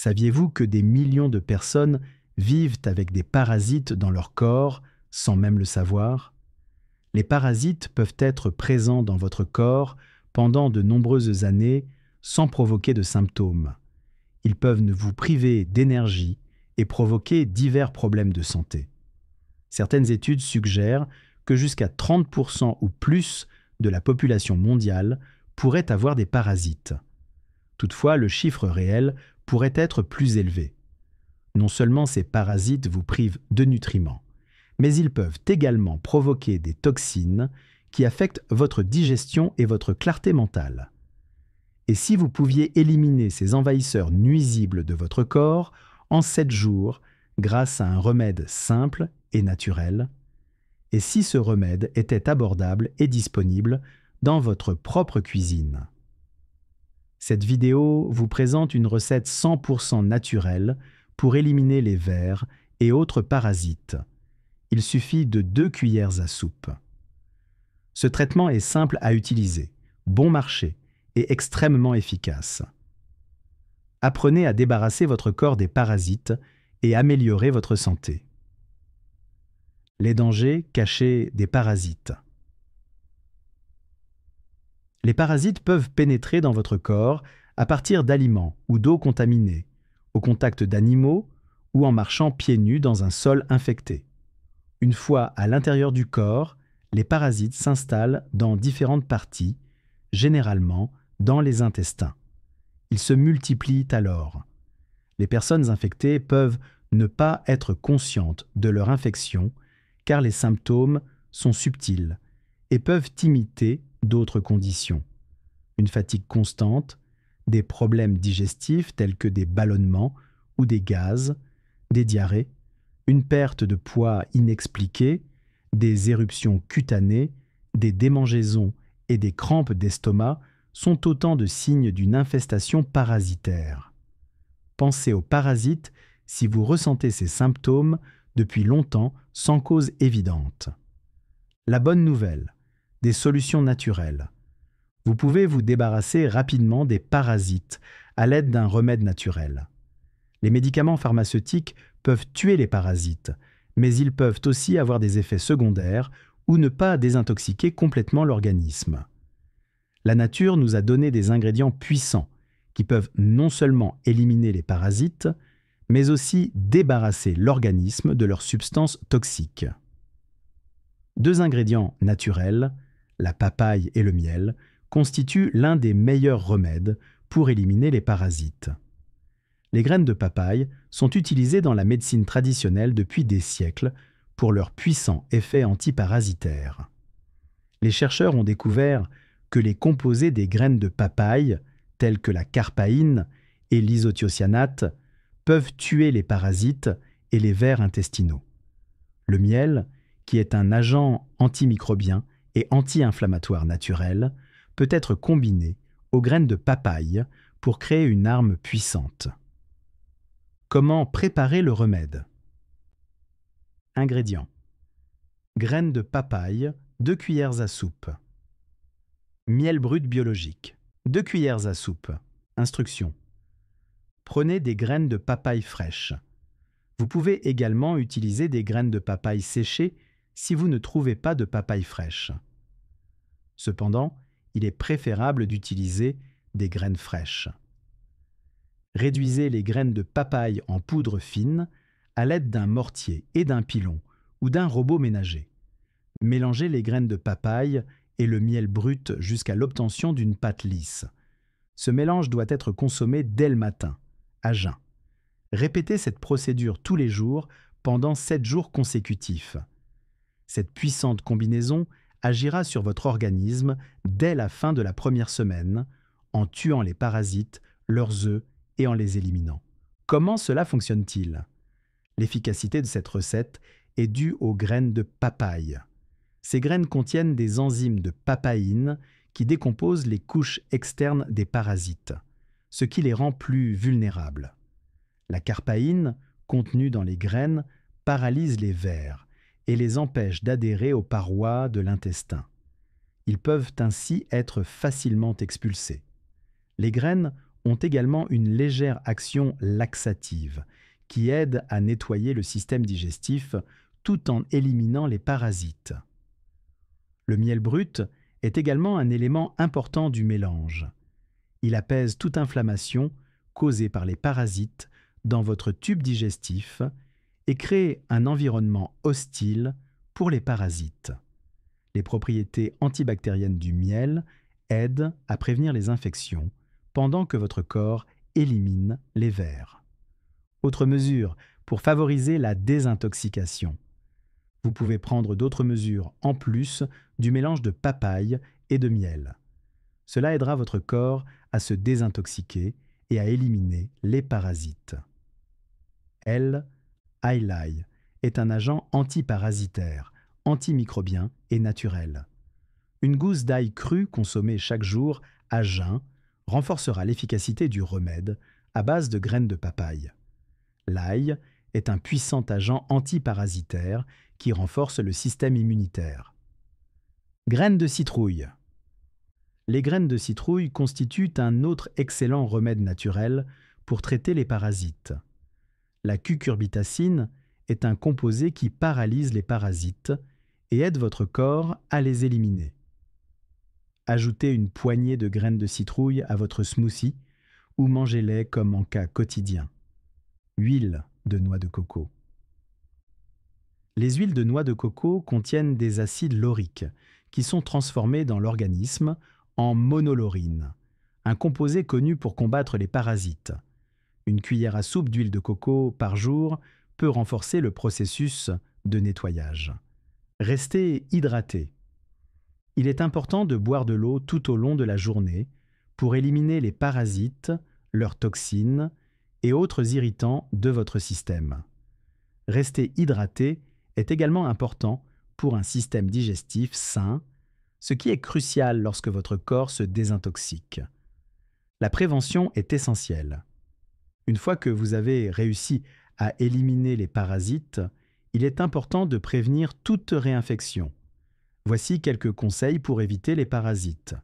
Saviez-vous que des millions de personnes vivent avec des parasites dans leur corps sans même le savoir Les parasites peuvent être présents dans votre corps pendant de nombreuses années sans provoquer de symptômes. Ils peuvent vous priver d'énergie et provoquer divers problèmes de santé. Certaines études suggèrent que jusqu'à 30% ou plus de la population mondiale pourrait avoir des parasites. Toutefois, le chiffre réel pourrait être plus élevé. Non seulement ces parasites vous privent de nutriments, mais ils peuvent également provoquer des toxines qui affectent votre digestion et votre clarté mentale. Et si vous pouviez éliminer ces envahisseurs nuisibles de votre corps en 7 jours grâce à un remède simple et naturel, et si ce remède était abordable et disponible dans votre propre cuisine cette vidéo vous présente une recette 100% naturelle pour éliminer les vers et autres parasites. Il suffit de deux cuillères à soupe. Ce traitement est simple à utiliser, bon marché et extrêmement efficace. Apprenez à débarrasser votre corps des parasites et améliorer votre santé. Les dangers cachés des parasites les parasites peuvent pénétrer dans votre corps à partir d'aliments ou d'eau contaminée, au contact d'animaux ou en marchant pieds nus dans un sol infecté. Une fois à l'intérieur du corps, les parasites s'installent dans différentes parties, généralement dans les intestins. Ils se multiplient alors. Les personnes infectées peuvent ne pas être conscientes de leur infection car les symptômes sont subtils et peuvent imiter d'autres conditions. Une fatigue constante, des problèmes digestifs tels que des ballonnements ou des gaz, des diarrhées, une perte de poids inexpliquée, des éruptions cutanées, des démangeaisons et des crampes d'estomac sont autant de signes d'une infestation parasitaire. Pensez aux parasites si vous ressentez ces symptômes depuis longtemps sans cause évidente. La bonne nouvelle, des solutions naturelles. Vous pouvez vous débarrasser rapidement des parasites à l'aide d'un remède naturel. Les médicaments pharmaceutiques peuvent tuer les parasites, mais ils peuvent aussi avoir des effets secondaires ou ne pas désintoxiquer complètement l'organisme. La nature nous a donné des ingrédients puissants qui peuvent non seulement éliminer les parasites, mais aussi débarrasser l'organisme de leurs substances toxiques. Deux ingrédients naturels la papaye et le miel, constituent l'un des meilleurs remèdes pour éliminer les parasites. Les graines de papaye sont utilisées dans la médecine traditionnelle depuis des siècles pour leur puissant effet antiparasitaire. Les chercheurs ont découvert que les composés des graines de papaye, tels que la carpaïne et l'isothiocyanate, peuvent tuer les parasites et les vers intestinaux. Le miel, qui est un agent antimicrobien, anti-inflammatoire naturel peut être combiné aux graines de papaye pour créer une arme puissante. Comment préparer le remède Ingrédients Graines de papaye, 2 cuillères à soupe. Miel brut biologique, 2 cuillères à soupe. Instructions. Prenez des graines de papaye fraîches. Vous pouvez également utiliser des graines de papaye séchées si vous ne trouvez pas de papaye fraîche. Cependant, il est préférable d'utiliser des graines fraîches. Réduisez les graines de papaye en poudre fine à l'aide d'un mortier et d'un pilon ou d'un robot ménager. Mélangez les graines de papaye et le miel brut jusqu'à l'obtention d'une pâte lisse. Ce mélange doit être consommé dès le matin, à jeun. Répétez cette procédure tous les jours pendant 7 jours consécutifs. Cette puissante combinaison agira sur votre organisme dès la fin de la première semaine en tuant les parasites, leurs œufs et en les éliminant. Comment cela fonctionne-t-il L'efficacité de cette recette est due aux graines de papaye. Ces graines contiennent des enzymes de papaïne qui décomposent les couches externes des parasites, ce qui les rend plus vulnérables. La carpaïne, contenue dans les graines, paralyse les vers, et les empêchent d'adhérer aux parois de l'intestin. Ils peuvent ainsi être facilement expulsés. Les graines ont également une légère action laxative qui aide à nettoyer le système digestif tout en éliminant les parasites. Le miel brut est également un élément important du mélange. Il apaise toute inflammation causée par les parasites dans votre tube digestif et créer un environnement hostile pour les parasites. Les propriétés antibactériennes du miel aident à prévenir les infections pendant que votre corps élimine les vers. Autre mesure pour favoriser la désintoxication. Vous pouvez prendre d'autres mesures en plus du mélange de papaye et de miel. Cela aidera votre corps à se désintoxiquer et à éliminer les parasites l'ail est un agent antiparasitaire, antimicrobien et naturel. Une gousse d'ail crue consommée chaque jour à jeun renforcera l'efficacité du remède à base de graines de papaye. L'ail est un puissant agent antiparasitaire qui renforce le système immunitaire. Graines de citrouille Les graines de citrouille constituent un autre excellent remède naturel pour traiter les parasites. La cucurbitacine est un composé qui paralyse les parasites et aide votre corps à les éliminer. Ajoutez une poignée de graines de citrouille à votre smoothie ou mangez-les comme en cas quotidien. Huile de noix de coco. Les huiles de noix de coco contiennent des acides lauriques qui sont transformés dans l'organisme en monolaurine, un composé connu pour combattre les parasites – une cuillère à soupe d'huile de coco par jour peut renforcer le processus de nettoyage. Restez hydraté. Il est important de boire de l'eau tout au long de la journée pour éliminer les parasites, leurs toxines et autres irritants de votre système. Rester hydraté est également important pour un système digestif sain, ce qui est crucial lorsque votre corps se désintoxique. La prévention est essentielle. Une fois que vous avez réussi à éliminer les parasites, il est important de prévenir toute réinfection. Voici quelques conseils pour éviter les parasites.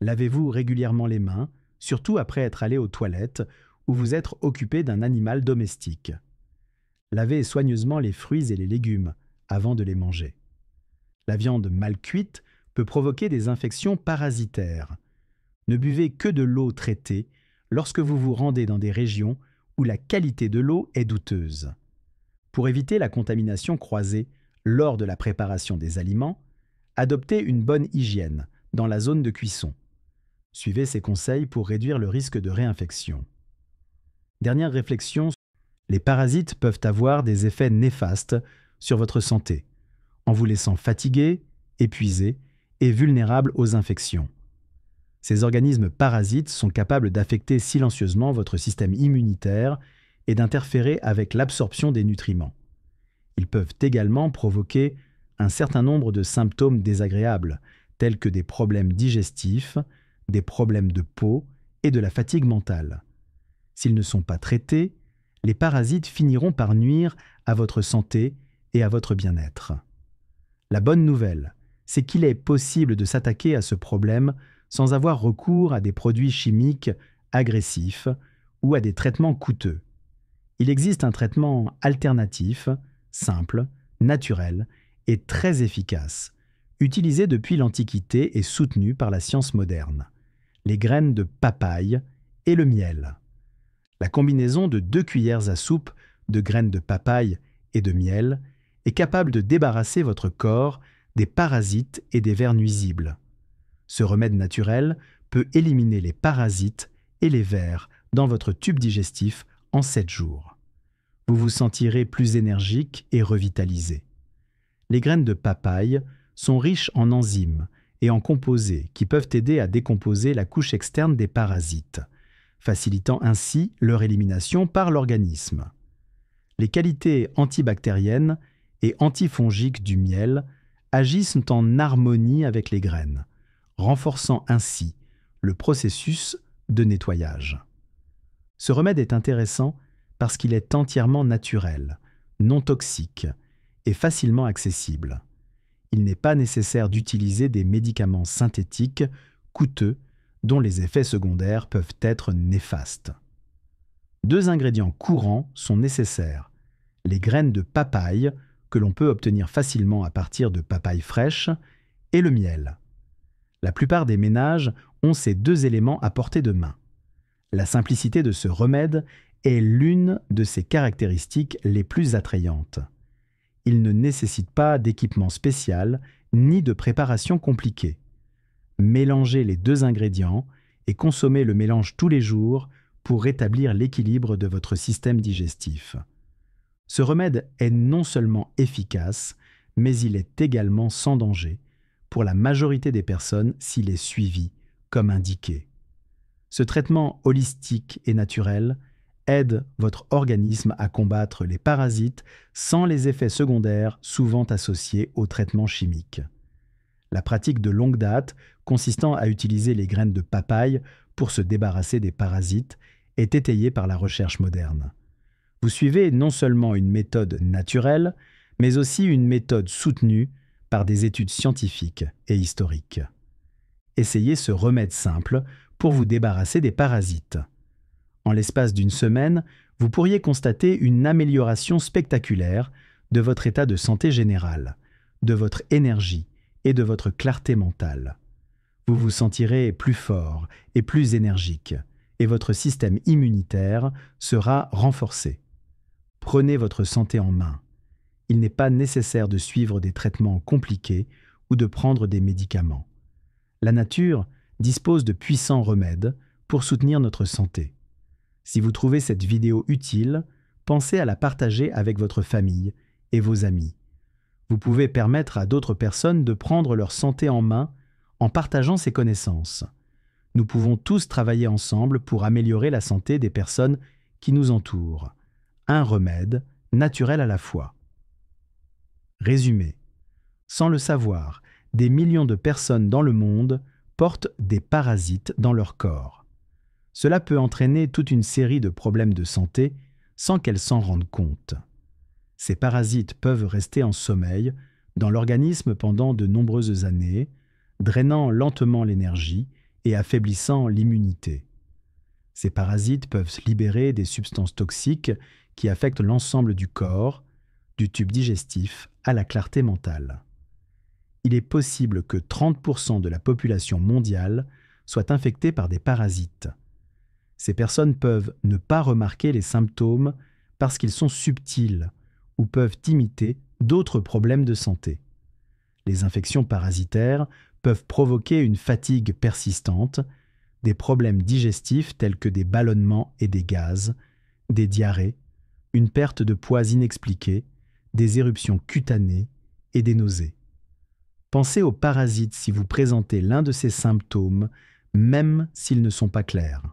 Lavez-vous régulièrement les mains, surtout après être allé aux toilettes ou vous être occupé d'un animal domestique. Lavez soigneusement les fruits et les légumes avant de les manger. La viande mal cuite peut provoquer des infections parasitaires. Ne buvez que de l'eau traitée lorsque vous vous rendez dans des régions où la qualité de l'eau est douteuse. Pour éviter la contamination croisée lors de la préparation des aliments, adoptez une bonne hygiène dans la zone de cuisson. Suivez ces conseils pour réduire le risque de réinfection. Dernière réflexion, les parasites peuvent avoir des effets néfastes sur votre santé, en vous laissant fatigué, épuisé et vulnérable aux infections. Ces organismes parasites sont capables d'affecter silencieusement votre système immunitaire et d'interférer avec l'absorption des nutriments. Ils peuvent également provoquer un certain nombre de symptômes désagréables, tels que des problèmes digestifs, des problèmes de peau et de la fatigue mentale. S'ils ne sont pas traités, les parasites finiront par nuire à votre santé et à votre bien-être. La bonne nouvelle, c'est qu'il est possible de s'attaquer à ce problème sans avoir recours à des produits chimiques agressifs ou à des traitements coûteux. Il existe un traitement alternatif, simple, naturel et très efficace, utilisé depuis l'Antiquité et soutenu par la science moderne, les graines de papaye et le miel. La combinaison de deux cuillères à soupe de graines de papaye et de miel est capable de débarrasser votre corps des parasites et des vers nuisibles. Ce remède naturel peut éliminer les parasites et les vers dans votre tube digestif en 7 jours. Vous vous sentirez plus énergique et revitalisé. Les graines de papaye sont riches en enzymes et en composés qui peuvent aider à décomposer la couche externe des parasites, facilitant ainsi leur élimination par l'organisme. Les qualités antibactériennes et antifongiques du miel agissent en harmonie avec les graines, renforçant ainsi le processus de nettoyage. Ce remède est intéressant parce qu'il est entièrement naturel, non toxique et facilement accessible. Il n'est pas nécessaire d'utiliser des médicaments synthétiques coûteux dont les effets secondaires peuvent être néfastes. Deux ingrédients courants sont nécessaires. Les graines de papaye, que l'on peut obtenir facilement à partir de papaye fraîche, et le miel. La plupart des ménages ont ces deux éléments à portée de main. La simplicité de ce remède est l'une de ses caractéristiques les plus attrayantes. Il ne nécessite pas d'équipement spécial ni de préparation compliquée. Mélangez les deux ingrédients et consommez le mélange tous les jours pour rétablir l'équilibre de votre système digestif. Ce remède est non seulement efficace, mais il est également sans danger pour la majorité des personnes s'il est suivi comme indiqué. Ce traitement holistique et naturel aide votre organisme à combattre les parasites sans les effets secondaires souvent associés au traitement chimiques. La pratique de longue date, consistant à utiliser les graines de papaye pour se débarrasser des parasites, est étayée par la recherche moderne. Vous suivez non seulement une méthode naturelle, mais aussi une méthode soutenue par des études scientifiques et historiques. Essayez ce remède simple pour vous débarrasser des parasites. En l'espace d'une semaine, vous pourriez constater une amélioration spectaculaire de votre état de santé général, de votre énergie et de votre clarté mentale. Vous vous sentirez plus fort et plus énergique, et votre système immunitaire sera renforcé. Prenez votre santé en main il n'est pas nécessaire de suivre des traitements compliqués ou de prendre des médicaments. La nature dispose de puissants remèdes pour soutenir notre santé. Si vous trouvez cette vidéo utile, pensez à la partager avec votre famille et vos amis. Vous pouvez permettre à d'autres personnes de prendre leur santé en main en partageant ces connaissances. Nous pouvons tous travailler ensemble pour améliorer la santé des personnes qui nous entourent. Un remède naturel à la fois. Résumé. Sans le savoir, des millions de personnes dans le monde portent des parasites dans leur corps. Cela peut entraîner toute une série de problèmes de santé sans qu'elles s'en rendent compte. Ces parasites peuvent rester en sommeil dans l'organisme pendant de nombreuses années, drainant lentement l'énergie et affaiblissant l'immunité. Ces parasites peuvent libérer des substances toxiques qui affectent l'ensemble du corps, du tube digestif à la clarté mentale. Il est possible que 30% de la population mondiale soit infectée par des parasites. Ces personnes peuvent ne pas remarquer les symptômes parce qu'ils sont subtils ou peuvent imiter d'autres problèmes de santé. Les infections parasitaires peuvent provoquer une fatigue persistante, des problèmes digestifs tels que des ballonnements et des gaz, des diarrhées, une perte de poids inexpliquée, des éruptions cutanées et des nausées. Pensez aux parasites si vous présentez l'un de ces symptômes, même s'ils ne sont pas clairs.